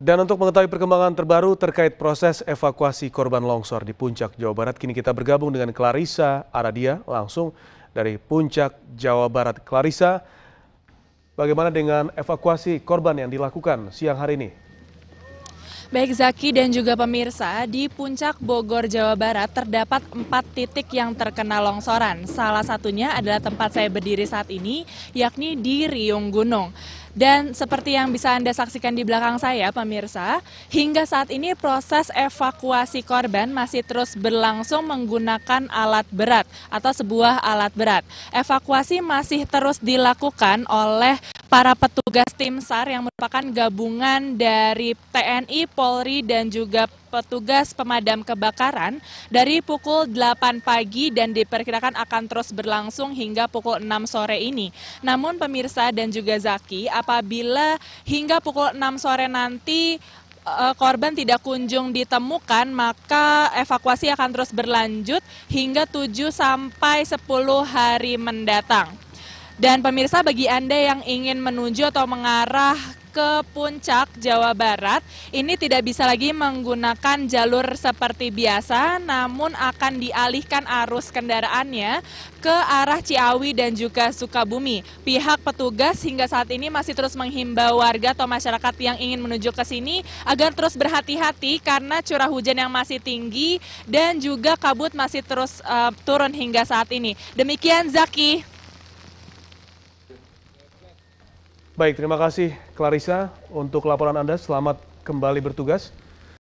Dan untuk mengetahui perkembangan terbaru terkait proses evakuasi korban longsor di Puncak Jawa Barat, kini kita bergabung dengan Clarissa Aradia langsung dari Puncak Jawa Barat. Clarissa, bagaimana dengan evakuasi korban yang dilakukan siang hari ini? Baik Zaki dan juga pemirsa, di puncak Bogor, Jawa Barat terdapat empat titik yang terkena longsoran. Salah satunya adalah tempat saya berdiri saat ini, yakni di Riung Gunung. Dan seperti yang bisa Anda saksikan di belakang saya, pemirsa, hingga saat ini proses evakuasi korban masih terus berlangsung menggunakan alat berat atau sebuah alat berat. Evakuasi masih terus dilakukan oleh para petugas tim SAR yang merupakan gabungan dari TNI, Polri, dan juga petugas pemadam kebakaran dari pukul 8 pagi dan diperkirakan akan terus berlangsung hingga pukul 6 sore ini. Namun pemirsa dan juga Zaki, apabila hingga pukul 6 sore nanti eh, korban tidak kunjung ditemukan, maka evakuasi akan terus berlanjut hingga 7 sampai 10 hari mendatang. Dan pemirsa bagi Anda yang ingin menuju atau mengarah ke puncak Jawa Barat ini tidak bisa lagi menggunakan jalur seperti biasa namun akan dialihkan arus kendaraannya ke arah Ciawi dan juga Sukabumi. Pihak petugas hingga saat ini masih terus menghimbau warga atau masyarakat yang ingin menuju ke sini agar terus berhati-hati karena curah hujan yang masih tinggi dan juga kabut masih terus uh, turun hingga saat ini. Demikian Zaki. Baik, terima kasih Clarissa untuk laporan Anda. Selamat kembali bertugas.